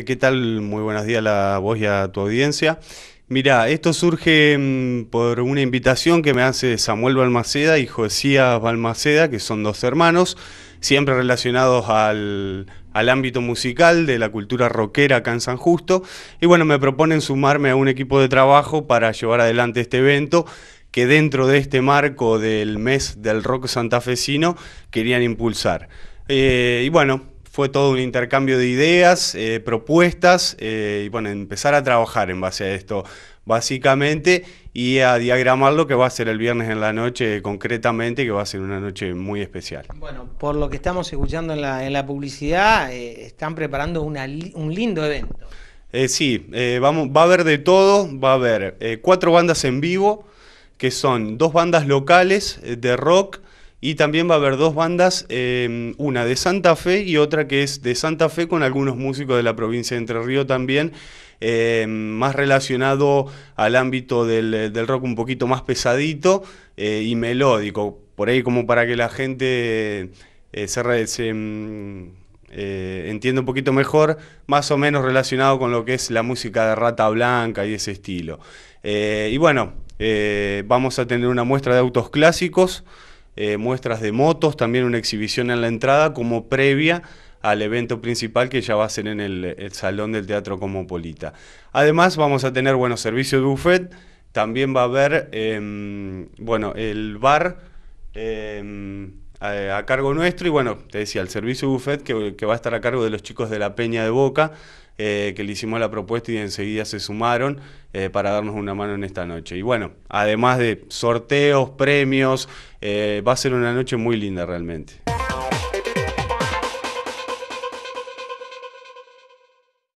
Eh, ¿Qué tal? Muy buenos días a vos y a tu audiencia. Mira, esto surge mm, por una invitación que me hace Samuel Balmaceda y Josías Balmaceda, que son dos hermanos, siempre relacionados al, ámbito musical de la cultura rockera acá en San Justo. Y bueno, me proponen sumarme a un equipo de trabajo para llevar adelante este evento que dentro de este marco del mes del rock santafesino querían impulsar. Eh, y bueno, fue todo un intercambio de ideas, eh, propuestas, eh, y bueno, empezar a trabajar en base a esto, básicamente, y a diagramar lo que va a ser el viernes en la noche, concretamente, que va a ser una noche muy especial. Bueno, por lo que estamos escuchando en la, publicidad, eh, están preparando un lindo evento. sí, vamos, va a haber de todo, va a haber cuatro bandas en vivo, que son dos bandas locales de rock, y también va a haber dos bandas, eh, una de Santa Fe y otra que es de Santa Fe con algunos músicos de la provincia de Entre Ríos también, eh, más relacionado al ámbito del, rock un poquito más pesadito eh, y melódico, por ahí como para que la gente se, se mm, entienda un poquito mejor, más o menos relacionado con lo que es la música de Rata Blanca y ese estilo. y bueno, vamos a tener una muestra de autos clásicos. Eh, muestras de motos, también una exhibición en la entrada como previa al evento principal que ya va a ser en el, Salón del Teatro Comopolita. Además vamos a tener, bueno, servicio de buffet, también va a haber, em, bueno, el bar... Em, a, cargo nuestro y bueno, te decía, al servicio buffet que, que, va a estar a cargo de los chicos de la Peña de Boca, eh, que le hicimos la propuesta y enseguida se sumaron eh, para darnos una mano en esta noche. Y bueno, además de sorteos, premios, eh, va a ser una noche muy linda realmente.